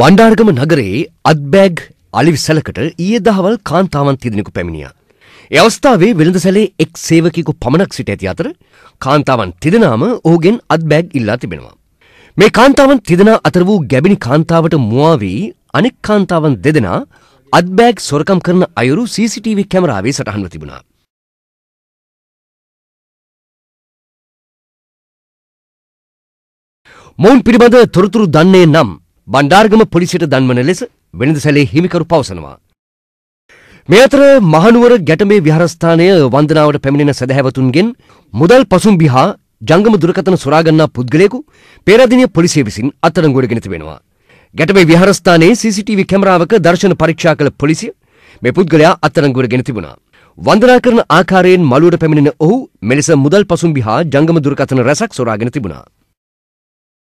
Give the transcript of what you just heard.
බණ්ඩාර්ගම නගරයේ අත්බෑග් අලිවි සැලකට ඊයේ දහවල් කාන්තාවන් තිදෙනෙකු පැමිණියා. ඒ අවස්ථාවේ වෙළඳ සැලේ එක් සේවකයෙකු පමණක් සිට ඇති අතර කාන්තාවන් තිදෙනාම ඔහුගෙන් අත්බෑග් ඉල්ලා තිබෙනවා. මේ කාන්තාවන් තිදෙනා අතර වූ ගැබිනි කාන්තාවට මුවා වී අනෙක් කාන්තාවන් දෙදෙනා අත්බෑග් සොරකම් කරන අයුරු CCTV කැමරාවේ සටහන්ව තිබුණා. මොවුන් පිළිබඳ තොරතුරු දන්නේ නම් බණ්ඩාර්ගම පොලිසියට දන්වන ලෙස වෙළඳ සැලේ හිමිකරු පවසනවා. මේ අතර මහනුවර ගැටමේ විහාරස්ථානය වන්දනාවට පැමිණෙන සැදැහැවතුන්ගෙන් මුදල් පසුම්බි හා ජංගම දුරකථන සොරාගන්නා පුද්ගලයෙකු පේරාදෙණිය පොලිසිය විසින් අත්අඩංගුවට ගෙන තිබෙනවා. ගැටමේ විහාරස්ථානයේ CCTV කැමරාවක දර්ශන පරීක්ෂා කළ පොලිසිය මේ පුද්ගලයා අත්අඩංගුවට ගෙන තිබුණා. වන්දනා කරන ආකාරයෙන් මළුවට පැමිණෙන ඔහු මෙලෙස මුදල් පසුම්බි හා ජංගම දුරකථන රැසක් සොරාගෙන තිබුණා.